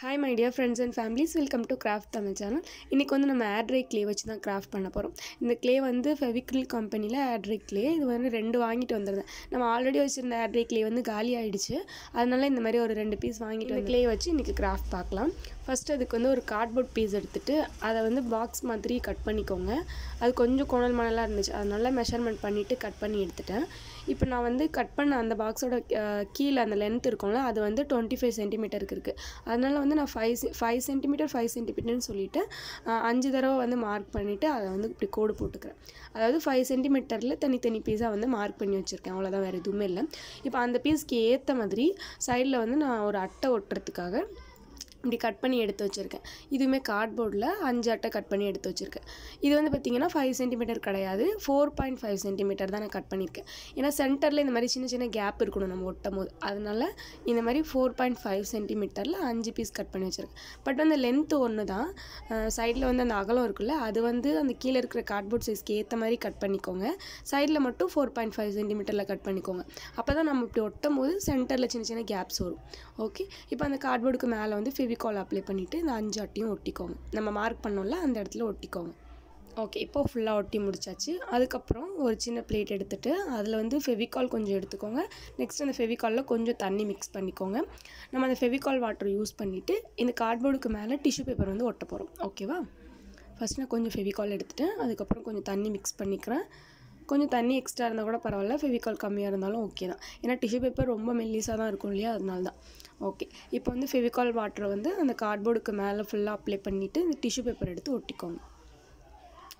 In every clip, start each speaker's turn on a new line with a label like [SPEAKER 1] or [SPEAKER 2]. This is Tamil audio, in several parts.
[SPEAKER 1] hi my dear friends and families welcome to craft Tamil channel இன்றைக்கி வந்து நம்ம ஆட்ரை க்ளே வச்சு தான் கிராஃப்ட் பண்ண போகிறோம் இந்த க்ளே வந்து ஃபெவிக்ரில் கம்பெனியில் ஆட்ரை க்ளே இது வந்து ரெண்டு வாங்கிட்டு வந்துருந்தேன் நம்ம ஆல்ரெடி வச்சுருந்த ஆட்ரை க்ளே வந்து காலி ஆகிடுச்சு அதனால இந்த மாதிரி ஒரு ரெண்டு பீஸ் வாங்கிட்டு க்ளே வச்சு இன்றைக்கி கிராஃப்ட் பார்க்கலாம் ஃபஸ்ட்டு அதுக்கு வந்து ஒரு கார்ட்போர்ட் பீஸ் எடுத்துகிட்டு அதை வந்து பாக்ஸ் மாதிரி கட் பண்ணிக்கோங்க அது கொஞ்சம் கோணல் மணலாக இருந்துச்சு அதனால மெஷர்மெண்ட் பண்ணிவிட்டு கட் பண்ணி எடுத்துட்டேன் இப்போ நான் வந்து கட் பண்ண அந்த பாக்ஸோட கீழே அந்த லென்த் இருக்கும்ல அது வந்து டுவெண்ட்டி ஃபைவ் சென்டிமீட்டருக்கு இருக்குது அதனால் வந்து நான் ஃபைவ் ஃபைவ் சென்டிமீட்டர் ஃபைவ் சென்டிமீட்டர்னு சொல்லிவிட்டு அஞ்சு தடவை வந்து மார்க் பண்ணிவிட்டு அதை வந்து இப்படி கோடு போட்டுக்கிறேன் அதாவது ஃபைவ் சென்டிமீட்டரில் தனித்தனி பீஸாக வந்து மார்க் பண்ணி வச்சுருக்கேன் அவ்வளோதான் வேறு எதுவுமே இல்லை இப்போ அந்த பீஸ்க்கு ஏற்ற மாதிரி சைடில் வந்து நான் ஒரு அட்டை ஒட்டுறதுக்காக இப்படி கட் பண்ணி எடுத்து வச்சுருக்கேன் இதுவுமே கார்ட்போர்டில் அஞ்சு அட்டை கட் பண்ணி எடுத்து வச்சுருக்கேன் இது வந்து பார்த்திங்கன்னா ஃபைவ் சென்டிமீட்டர் கிடையாது ஃபோர் பாயிண்ட் ஃபைவ் சென்டிமீட்டர் தான் நான் கட் பண்ணியிருக்கேன் ஏன்னா சென்டரில் இந்த மாதிரி சின்ன சின்ன கேப் இருக்கணும் நம்ம ஒட்டும் போது அதனால் இந்த மாதிரி ஃபோர் பாயிண்ட் ஃபைவ் சென்டிமீட்டரில் அஞ்சு பீஸ் கட் பண்ணி வச்சுருக்கேன் பட் வந்து லென்த்து ஒன்று தான் சைடில் வந்து அந்த அகலம் இருக்குல்ல அது வந்து அந்த கீழே இருக்கிற கார்ட்போர்ட் சைஸ்க்கு ஏற்ற மாதிரி கட் பண்ணிக்கோங்க சைடில் மட்டும் ஃபோர் பாயிண்ட் ஃபைவ் சென்டிமீட்டரில் கட் பண்ணிக்கோங்க அப்போ தான் நம்ம இப்படி ஒட்டும் போது சென்டரில் சின்ன சின்ன கேப்ஸ் வரும் ஓகே இப்போ அந்த கார்ட்போர்டுக்கு மேலே வந்து ஃபிவி ஃபெவிகால் அப்ளை பண்ணிவிட்டு இந்த அஞ்சு அட்டையும் ஒட்டிக்கோங்க நம்ம மார்க் பண்ணோம்ல அந்த இடத்துல ஒட்டிக்கோங்க ஓகே இப்போது ஃபுல்லாக ஒட்டி முடிச்சாச்சு அதுக்கப்புறம் ஒரு சின்ன பிளேட் எடுத்துகிட்டு அதில் வந்து ஃபெவிகால் கொஞ்சம் எடுத்துக்கோங்க நெக்ஸ்ட் அந்த ஃபெவிகாலில் கொஞ்சம் தண்ணி மிக்ஸ் பண்ணிக்கோங்க நம்ம அந்த ஃபெவிகால் வாட்டர் யூஸ் பண்ணிவிட்டு இந்த கார்ட்போர்டுக்கு மேலே டிஷ்யூ பேப்பர் வந்து ஒட்ட போகிறோம் ஓகேவா ஃபஸ்ட் நான் கொஞ்சம் ஃபெவிகால் எடுத்துகிட்டு அதுக்கப்புறம் கொஞ்சம் தண்ணி மிக்ஸ் பண்ணிக்கிறேன் கொஞ்சம் தண்ணி எக்ஸ்ட்ரா இருந்தால் கூட பரவாயில்ல ஃபெவிகால் கம்மியாக இருந்தாலும் ஓகே தான் ஏன்னா டிஷ்யூ பேப்பர் ரொம்ப மெல்லிஸாக தான் இருக்கும் இல்லையா அதனால தான் ஓகே இப்போ வந்து ஃபெவிகால் வாட்டரை வந்து அந்த கார்ட்போர்டுக்கு மேலே ஃபுல்லாக அப்ளை பண்ணிவிட்டு இந்த டிஷ்யூ பேப்பர் எடுத்து ஒட்டிக்கோங்க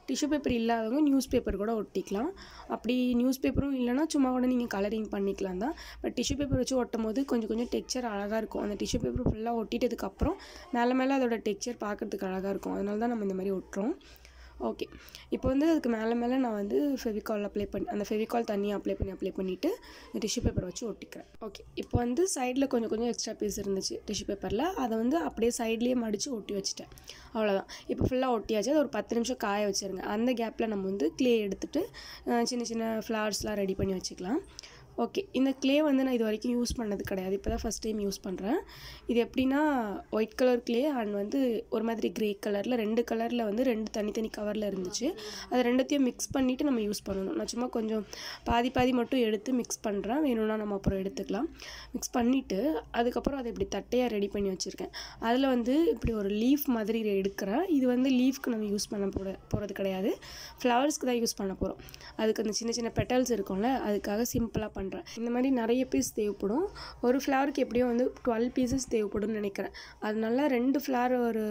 [SPEAKER 1] டிஷ்யூ பேப்பர் இல்லாதவங்க நியூஸ் பேப்பர் கூட ஒட்டிக்கலாம் அப்படி நியூஸ் பேப்பரும் இல்லைனா சும்மா கூட நீங்கள் கலரிங் பண்ணிக்கலாம் தான் பட் டிஷ்யூ பேப்பர் வச்சு ஒட்டும் போது கொஞ்சம் கொஞ்சம் டெக்ஸ்சர் அழகாக இருக்கும் அந்த டிஷ்யூ பேப்பர் ஃபுல்லாக ஒட்டிட்டதுக்கப்புறம் மேலே மேலே அதோட டெக்ஸ்சர் பார்க்குறதுக்கு அழகாக இருக்கும் அதனால தான் நம்ம இந்த மாதிரி ஒட்டுறோம் ஓகே இப்போ வந்து அதுக்கு மேலே மேலே நான் வந்து ஃபெவிகால் அப்ளை பண்ணி அந்த ஃபெவிகால் தண்ணியை அப்ளை பண்ணி அப்ளை பண்ணிவிட்டு டிஷ்யூ பேப்பர் வச்சு ஒட்டிக்கிறேன் ஓகே இப்போ வந்து சைடில் கொஞ்சம் கொஞ்சம் எக்ஸ்ட்ரா பீஸ் இருந்துச்சு டிஷ்யூ பேப்பரில் அதை வந்து அப்படியே சைட்லேயே மடித்து ஒட்டி வச்சுட்டேன் அவ்வளோதான் இப்போ ஃபுல்லாக ஒட்டியாச்சு அது ஒரு பத்து நிமிஷம் காய வச்சுருங்க அந்த கேப்பில் நம்ம வந்து க்ளே எடுத்துகிட்டு சின்ன சின்ன ஃப்ளவர்ஸ்லாம் ரெடி பண்ணி வச்சுக்கலாம் ஓகே இந்த க்ளே வந்து நான் இது வரைக்கும் யூஸ் பண்ணது கிடையாது இப்போ தான் ஃபஸ்ட் டைம் யூஸ் பண்ணுறேன் இது எப்படின்னா ஒயிட் கலர் க்ளே அண்ட் வந்து ஒரு மாதிரி க்ரே கலரில் ரெண்டு கலரில் வந்து ரெண்டு தனித்தனி கவரில் இருந்துச்சு அது ரெண்டுத்தையும் மிக்ஸ் பண்ணிவிட்டு நம்ம யூஸ் பண்ணணும் நான் சும்மா கொஞ்சம் பாதி பாதி மட்டும் எடுத்து மிக்ஸ் பண்ணுறேன் வேணும்னா நம்ம அப்புறம் எடுத்துக்கலாம் மிக்ஸ் பண்ணிவிட்டு அதுக்கப்புறம் அதை இப்படி தட்டையாக ரெடி பண்ணி வச்சுருக்கேன் அதில் வந்து இப்படி ஒரு லீஃப் மாதிரி எடுக்கிறேன் இது வந்து லீஃப்க்கு நம்ம யூஸ் பண்ண போட போகிறது கிடையாது ஃப்ளவர்ஸ்க்கு தான் யூஸ் பண்ண போகிறோம் அதுக்கு அந்த சின்ன சின்ன பெட்டல்ஸ் இருக்கும்ல அதுக்காக சிம்பிளாக பண்ண பண்ணுறேன் இந்த மாதிரி நிறைய பீஸ் தேவைப்படும் ஒரு ஃப்ளவருக்கு எப்படியும் வந்து டுவெல் பீசஸ் தேவைப்படும்னு நினைக்கிறேன் அதனால ரெண்டு ஃப்ளார் ஒரு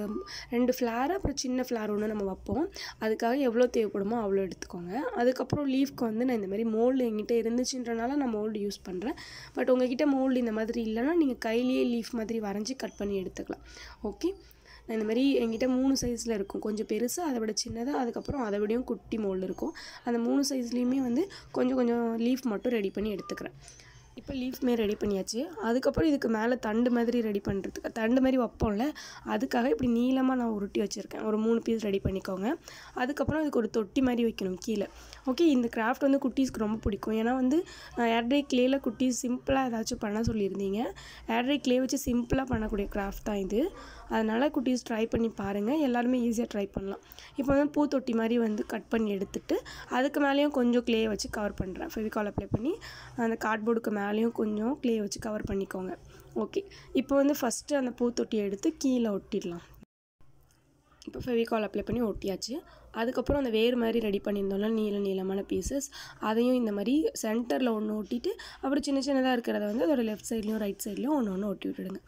[SPEAKER 1] ரெண்டு ஃப்ளார் அப்புறம் சின்ன ஃப்ளார் ஒன்று நம்ம வைப்போம் அதுக்காக எவ்வளோ தேவைப்படுமோ அவ்வளோ எடுத்துக்கோங்க அதுக்கப்புறம் லீஃப்க்கு வந்து நான் இந்த மாதிரி மோல்டு எங்கிட்ட இருந்துச்சுன்றனால நான் மோல்டு யூஸ் பண்ணுறேன் பட் உங்ககிட்ட மோல்டு இந்த மாதிரி இல்லைன்னா நீங்கள் கையிலேயே லீஃப் மாதிரி வரைஞ்சி கட் பண்ணி எடுத்துக்கலாம் ஓகே நான் இந்த மாதிரி என்கிட்ட மூணு சைஸில் இருக்கும் கொஞ்சம் பெருசாக அதை விட சின்னதாக அதுக்கப்புறம் அதை விடையும் குட்டி மோல் இருக்கும் அந்த மூணு சைஸ்லேயுமே வந்து கொஞ்சம் கொஞ்சம் லீஃப் மட்டும் ரெடி பண்ணி எடுத்துக்கிறேன் இப்போ லீஃப்மே ரெடி பண்ணியாச்சு அதுக்கப்புறம் இதுக்கு மேலே தண்டு மாதிரி ரெடி பண்ணுறதுக்கு தண்டு மாதிரி வைப்போம்ல அதுக்காக இப்படி நீளமாக நான் உருட்டி வச்சுருக்கேன் ஒரு மூணு பீஸ் ரெடி பண்ணிக்கோங்க அதுக்கப்புறம் இதுக்கு ஒரு தொட்டி மாதிரி வைக்கணும் கீழே ஓகே இந்த கிராஃப்ட் வந்து குட்டீஸ்க்கு ரொம்ப பிடிக்கும் ஏன்னா வந்து ஏர்ட்ரை கிளேல குட்டீஸ் சிம்பிளாக ஏதாச்சும் பண்ண சொல்லியிருந்தீங்க ஏர்ட்ரை கிளே வச்சு சிம்பிளாக பண்ணக்கூடிய கிராஃப்ட் தான் இது அதனால் குட்டீஸ் ட்ரை பண்ணி பாருங்கள் எல்லாருமே ஈஸியாக ட்ரை பண்ணலாம் இப்போ வந்து பூத்தொட்டி மாதிரி வந்து கட் பண்ணி எடுத்துட்டு அதுக்கு மேலேயும் கொஞ்சம் க்ளே வச்சு கவர் பண்ணுறேன் ஃபெவிகால் அப்ளை பண்ணி அந்த கார்ட்போர்டுக்கு மேலேயும் கொஞ்சம் க்ளே வச்சு கவர் பண்ணிக்கோங்க ஓகே இப்போ வந்து ஃபஸ்ட்டு அந்த பூத்தொட்டியை எடுத்து கீழே ஒட்டிடலாம் இப்போ ஃபெவிகால் அப்ளை பண்ணி ஒட்டியாச்சு அதுக்கப்புறம் அந்த வேர் மாதிரி ரெடி பண்ணியிருந்தோம்ல நீள நீளமான பீசஸ் அதையும் இந்த மாதிரி சென்டரில் ஒன்று ஒட்டிட்டு அப்புறம் சின்ன சின்னதாக இருக்கிறத வந்து அதோடய லெஃப்ட் சைட்லேயும் ரைட் சைட்லேயும் ஒன்று ஒன்று ஒட்டி விட்டுடுங்க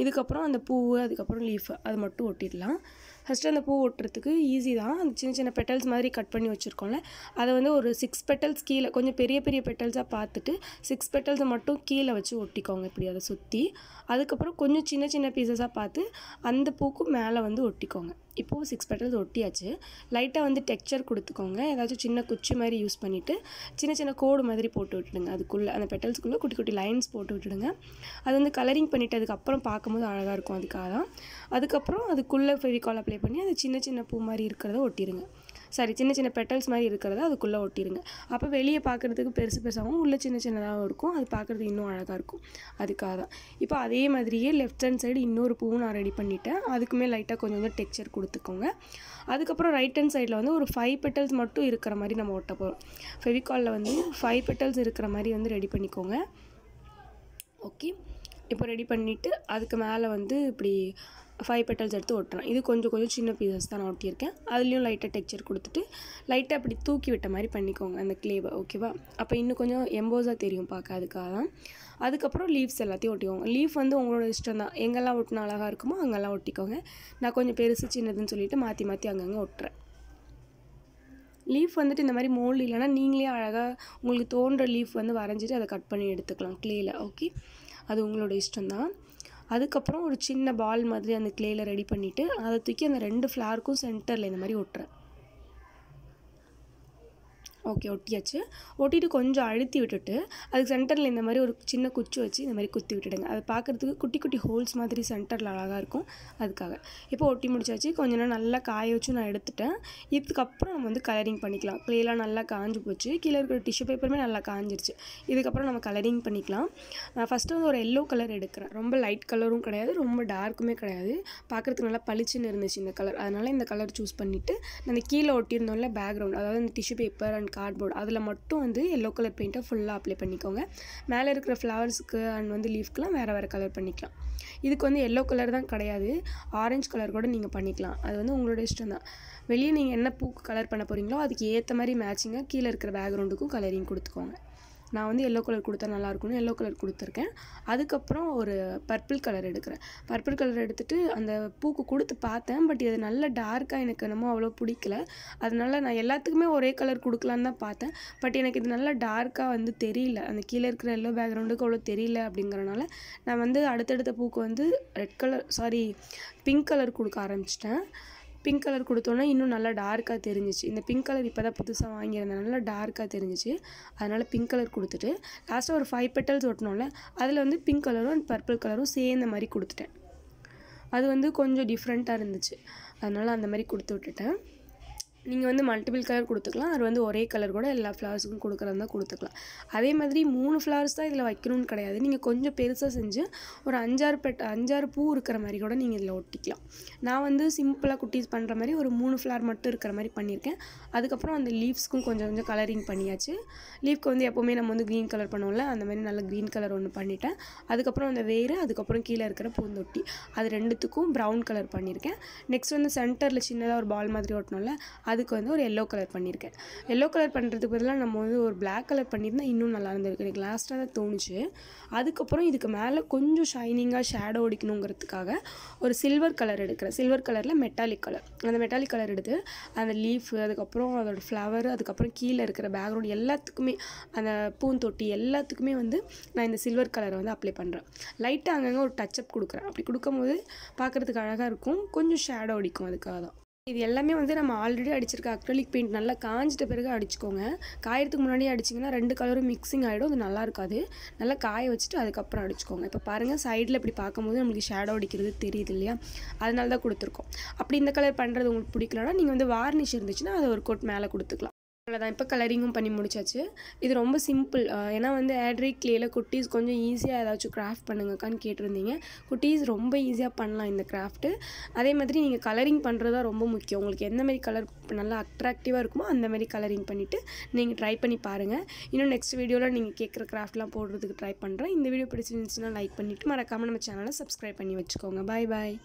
[SPEAKER 1] இதுக்கப்புறம் அந்த பூ அதுக்கப்புறம் லீஃப் அது மட்டும் ஒட்டிடலாம் ஃபஸ்ட்டு அந்த பூ ஒட்டுறதுக்கு ஈஸி தான் அந்த சின்ன சின்ன பெட்டல்ஸ் மாதிரி கட் பண்ணி வச்சுருக்கோம்ல அதை வந்து ஒரு சிக்ஸ் பெட்டல்ஸ் கீழே கொஞ்சம் பெரிய பெரிய பெட்டல்ஸாக பார்த்துட்டு சிக்ஸ் பெட்டல்ஸை மட்டும் கீழே வச்சு ஒட்டிக்கோங்க இப்படி அதை சுற்றி அதுக்கப்புறம் கொஞ்சம் சின்ன சின்ன பீசஸாக பார்த்து அந்த பூக்கும் மேலே வந்து ஒட்டிக்கோங்க இப்போது சிக்ஸ் பெட்டல்ஸ் ஒட்டியாச்சு லைட்டாக வந்து டெக்ஸ்சர் கொடுத்துக்கோங்க ஏதாச்சும் சின்ன குச்சி மாதிரி யூஸ் பண்ணிவிட்டு சின்ன சின்ன கோடு மாதிரி போட்டு விட்டுடுங்க அதுக்குள்ளே அந்த பெட்டல்ஸ்க்குள்ளே குட்டி குட்டி லைன்ஸ் போட்டு விட்டுடுங்க அது வந்து கலரிங் பண்ணிவிட்டு அதுக்கப்புறம் பார்க்கும்போது அழகாக இருக்கும் அதுக்காக தான் அதுக்கப்புறம் அதுக்குள்ளே ஃபெவிகால் அப்ளை அப்ளை பண்ணி அது சின்ன சின்ன பூ மாதிரி இருக்கிறத ஒட்டிடுங்க சாரி சின்ன சின்ன பெட்டல்ஸ் மாதிரி இருக்கிறத அதுக்குள்ளே ஒட்டிடுங்க அப்போ வெளியே பார்க்குறதுக்கு பெருசு பெருசாகவும் உள்ளே சின்ன சின்னதாகவும் இருக்கும் அது பார்க்குறது இன்னும் அழகாக இருக்கும் அதுக்காக தான் இப்போ அதே மாதிரியே லெஃப்ட் ஹேண்ட் சைடு இன்னொரு பூவும் நான் ரெடி பண்ணிட்டேன் அதுக்குமே லைட்டாக கொஞ்சம் கொஞ்சம் டெக்ஸ்சர் கொடுத்துக்கோங்க அதுக்கப்புறம் ரைட் ஹேண்ட் சைடில் வந்து ஒரு ஃபைவ் பெட்டல்ஸ் மட்டும் இருக்கிற மாதிரி நம்ம ஒட்ட போகிறோம் ஃபெவிகாலில் வந்து ஃபைவ் பெட்டல்ஸ் இருக்கிற மாதிரி வந்து ரெடி பண்ணிக்கோங்க ஓகே இப்போ ரெடி பண்ணிவிட்டு அதுக்கு மேலே வந்து இப்படி ஃபைவ் பெட்டல்ஸ் எடுத்து ஒட்டுறேன் இது கொஞ்சம் கொஞ்சம் சின்ன பீசஸ் தான் நான் ஒட்டியிருக்கேன் அதுலேயும் லைட்டாக டெக்ஸ்சர் கொடுத்துட்டு லைட்டாக அப்படி தூக்கி விட்ட மாதிரி பண்ணிக்கோங்க அந்த கிளேவை ஓகேவா அப்போ இன்னும் கொஞ்சம் எம்போஸாக தெரியும் பார்க்க அதுக்காக தான் அதுக்கப்புறம் லீவ்ஸ் எல்லாத்தையும் ஒட்டிக்கோங்க லீஃப் வந்து உங்களோட இஷ்டம் தான் எங்கெல்லாம் ஒட்டினா அழகாக இருக்குமோ அங்கெல்லாம் ஒட்டிக்கோங்க நான் கொஞ்சம் பெருசு சின்னதுன்னு சொல்லிவிட்டு மாற்றி மாற்றி அங்கங்கே ஒட்டுறேன் லீஃப் வந்துட்டு இந்த மாதிரி மோல்டு இல்லைனா நீங்களே அழகாக உங்களுக்கு தோன்ற லீஃப் வந்து வரைஞ்சிட்டு அதை கட் பண்ணி எடுத்துக்கலாம் க்ளேயில் ஓகே அது உங்களோட இஷ்டம்தான் அதுக்கப்புறம் ஒரு சின்ன பால் மாதிரி அந்த க்ளேயில் ரெடி பண்ணிவிட்டு அதை தூக்கி அந்த ரெண்டு ஃப்ளாருக்கும் சென்டரில் இந்த மாதிரி ஒட்டுறேன் ஓகே ஒட்டியாச்சு ஒட்டிட்டு கொஞ்சம் அழுத்தி விட்டுட்டு அதுக்கு சென்டரில் இந்த மாதிரி ஒரு சின்ன குச்சி வச்சு இந்த மாதிரி குத்தி விட்டுடுங்க அதை பார்க்குறதுக்கு குட்டி குட்டி ஹோல்ஸ் மாதிரி சென்டரில் அழகாக இருக்கும் அதுக்காக இப்போ ஒட்டி முடிச்சாச்சு கொஞ்ச நேரம் நல்லா காய வச்சு நான் எடுத்துட்டேன் இதுக்கப்புறம் நம்ம வந்து கலரிங் பண்ணிக்கலாம் க்ளேலாம் நல்லா காஞ்சு போச்சு கீழே இருக்கிற டிஷ்யூ பேப்பருமே நல்லா காஞ்சிருச்சு இதுக்கப்புறம் நம்ம கலரிங் பண்ணிக்கலாம் நான் ஃபஸ்ட்டு வந்து ஒரு எல்லோ கலர் எடுக்கிறேன் ரொம்ப லைட் கலரும் கிடையாது ரொம்ப டார்க்குமே கிடையாது பார்க்குறதுக்கு நல்லா பளிச்சுன்னு இருந்துச்சு இந்த கலர் அதனால் இந்த கலர் சூஸ் பண்ணிவிட்டு நான் கீழே ஒட்டியிருந்தோம்ல பேக்ரவுண்ட் அதாவது இந்த டிஷ்யூ பேப்பர் அண்ட் கார்ட்போர்டு அதில் மட்டும் வந்து எல்லோ கலர் பெயிண்ட்டை ஃபுல்லாக அப்ளை பண்ணிக்கோங்க மேலே இருக்கிற ஃப்ளவர்ஸ்க்கு அண்ட் வந்து லீஃப்க்கெலாம் வேறு வேறு கலர் பண்ணிக்கலாம் இதுக்கு வந்து எல்லோ கலர் தான் கிடையாது ஆரஞ்சு கலர் கூட நீங்கள் பண்ணிக்கலாம் அது வந்து உங்களோட இஷ்டம் தான் வெளியே நீங்கள் என்ன பூக்கு கலர் பண்ண போகிறீங்களோ அதுக்கு ஏற்ற மாதிரி மேட்சிங்காக கீழே இருக்கிற பேக்ரவுண்டுக்கும் கலரிங் கொடுத்துக்கோங்க நான் வந்து எல்லோ கலர் கொடுத்தா நல்லாயிருக்கும்னு எல்லோ கலர் கொடுத்துருக்கேன் அதுக்கப்புறம் ஒரு பர்பிள் கலர் எடுக்கிறேன் பர்பிள் கலர் எடுத்துகிட்டு அந்த பூக்கு கொடுத்து பார்த்தேன் பட் இது நல்ல டார்க்காக எனக்கு என்னமோ அவ்வளோ பிடிக்கல அதனால நான் எல்லாத்துக்குமே ஒரே கலர் கொடுக்கலான்னு தான் பார்த்தேன் பட் எனக்கு இது நல்லா டார்க்காக வந்து தெரியல அந்த கீழே இருக்கிற எல்லோ பேக்ரவுண்டுக்கு அவ்வளோ தெரியல அப்படிங்கிறனால நான் வந்து அடுத்தடுத்த பூக்கு வந்து red colour sorry pink colour கொடுக்க ஆரம்பிச்சிட்டேன் பிங்க் கலர் கொடுத்தோன்னா இன்னும் நல்லா டார்க்காக தெரிஞ்சிச்சு இந்த பிங்க் கலர் இப்போ தான் புதுசாக வாங்கியிருந்தேன் நல்லா டார்க்காக தெரிஞ்சிச்சு அதனால் பிங்க் கலர் கொடுத்துட்டு லாஸ்ட்டாக ஒரு ஃபைவ் பெட்டல்ஸ் ஒட்டினோம்ல அதில் வந்து பிங்க் கலரும் அண்ட் பர்பிள் கலரும் சேர்ந்த மாதிரி கொடுத்துட்டேன் அது வந்து கொஞ்சம் டிஃப்ரெண்ட்டாக இருந்துச்சு அதனால் அந்த மாதிரி கொடுத்து விட்டுட்டேன் நீங்கள் வந்து மல்டிபிள் கலர் கொடுத்துக்கலாம் அது வந்து ஒரே கலர் கூட எல்லா ஃப்ளவர்ஸுக்கும் கொடுக்குறதா கொடுத்துக்கலாம் அதே மாதிரி மூணு ஃப்ளவர்ஸ் தான் இதில் வைக்கணும்னு கிடையாது நீங்கள் கொஞ்சம் பெருசாக செஞ்சு ஒரு அஞ்சாறு பெட் அஞ்சாறு பூ இருக்கிற மாதிரி கூட நீங்கள் இதில் ஒட்டிக்கலாம் நான் வந்து சிம்பிளாக குட்டீஸ் பண்ணுற மாதிரி ஒரு மூணு ஃப்ளவர் மட்டும் இருக்கிற மாதிரி பண்ணியிருக்கேன் அதுக்கப்புறம் அந்த லீவ்ஸ்க்கும் கொஞ்சம் கொஞ்சம் கலரிங் பண்ணியாச்சு லீஃப்க்கு வந்து எப்போவுமே நம்ம வந்து க்ரீன் கலர் பண்ணுவோம்ல அந்த மாதிரி நல்ல க்ரீன் கலர் ஒன்று பண்ணிட்டேன் அதுக்கப்புறம் அந்த வேறு அதுக்கப்புறம் கீழே இருக்கிற பூந்தொட்டி அது ரெண்டுத்துக்கும் ப்ரௌன் கலர் பண்ணியிருக்கேன் நெக்ஸ்ட் வந்து சென்டரில் சின்னதாக ஒரு பால் மாதிரி ஓட்டணும்ல அதுக்கு வந்து ஒரு எல்லோ கலர் பண்ணியிருக்கேன் எல்லோ கலர் பண்ணுறதுக்கு பதிலாக நம்ம வந்து ஒரு பிளாக் கலர் பண்ணியிருந்தால் இன்னும் நல்லா இருந்திருக்கு எனக்கு லாஸ்ட்டாக தான் தோணுச்சு அதுக்கப்புறம் இதுக்கு மேலே கொஞ்சம் ஷைனிங்காக ஷேடோ அடிக்கணுங்கிறதுக்காக ஒரு சில்வர் கலர் எடுக்கிறேன் சில்வர் கலரில் மெட்டாலிக் கலர் அந்த மெட்டாலிக் கலர் எடுத்து அந்த லீஃப் அதுக்கப்புறம் அதோடய ஃப்ளவர் அதுக்கப்புறம் கீழே இருக்கிற பேக்ரவுண்ட் எல்லாத்துக்குமே அந்த பூந்தொட்டி எல்லாத்துக்குமே வந்து நான் இந்த சில்வர் கலரை வந்து அப்ளை பண்ணுறேன் லைட்டாக அங்கங்கே ஒரு டச்சப் கொடுக்குறேன் அப்படி கொடுக்கும்போது பார்க்குறதுக்கு அழகாக இருக்கும் கொஞ்சம் ஷேடோ அடிக்கும் அதுக்காக தான் இது எல்லாமே வந்து நம்ம ஆல்ரெடி அடிச்சிருக்க அக்ரலிக் பெயிண்ட் நல்லா காஞ்சிட்ட பிறகு அடிச்சுக்கோங்க காயறதுக்கு முன்னாடி அடிச்சிங்கன்னா ரெண்டு கலரும் மிக்சிங் ஆகிடும் அது நல்லா இருக்காது நல்லா காய வச்சுட்டு அதுக்கப்புறம் அடிச்சுக்கோங்க இப்போ பாருங்கள் சைடில் இப்படி பார்க்கும்போது நம்மளுக்கு ஷேடோ அடிக்கிறது தெரியுது இல்லையா அதனால தான் கொடுத்துருக்கோம் அப்படி இந்த கலர் பண்ணுறது உங்களுக்கு பிடிக்கலன்னா நீங்கள் வந்து வார்னிஷ் இருந்துச்சுன்னா அதை ஒரு கோட் மேலே கொடுத்துக்கலாம் அவ்வளோதான் இப்போ கலரிங்கும் பண்ணி முடிச்சாச்சு இது ரொம்ப சிம்பிள் ஏன்னா வந்து ஆட்ரி கிளேயில் குட்டீஸ் கொஞ்சம் ஈஸியாக ஏதாச்சும் கிராஃப்ட் பண்ணுங்கக்கான்னு கேட்டிருந்தீங்க குட்டீஸ் ரொம்ப ஈஸியாக பண்ணலாம் இந்த கிராஃப்ட்டு அதே மாதிரி நீங்கள் கலரிங் பண்ணுறது தான் ரொம்ப முக்கியம் உங்களுக்கு எந்த மாதிரி கலர் நல்லா அட்ராக்டிவாக இருக்குமோ அந்த மாதிரி கலரிங் பண்ணிவிட்டு நீங்கள் ட்ரை பண்ணி பாருங்கள் இன்னும் நெக்ஸ்ட் வீடியோவில் நீங்கள் கேட்குற கிராஃப்ட்லாம் போடுறதுக்கு ட்ரை பண்ணுறேன் இந்த வீடியோ பிடிச்சிருந்துச்சுன்னா லைக் பண்ணிவிட்டு மறக்காமல் நம்ம சேனலை சப்ஸ்கிரைப் பண்ணி வச்சுக்கோங்க பாய் பாய்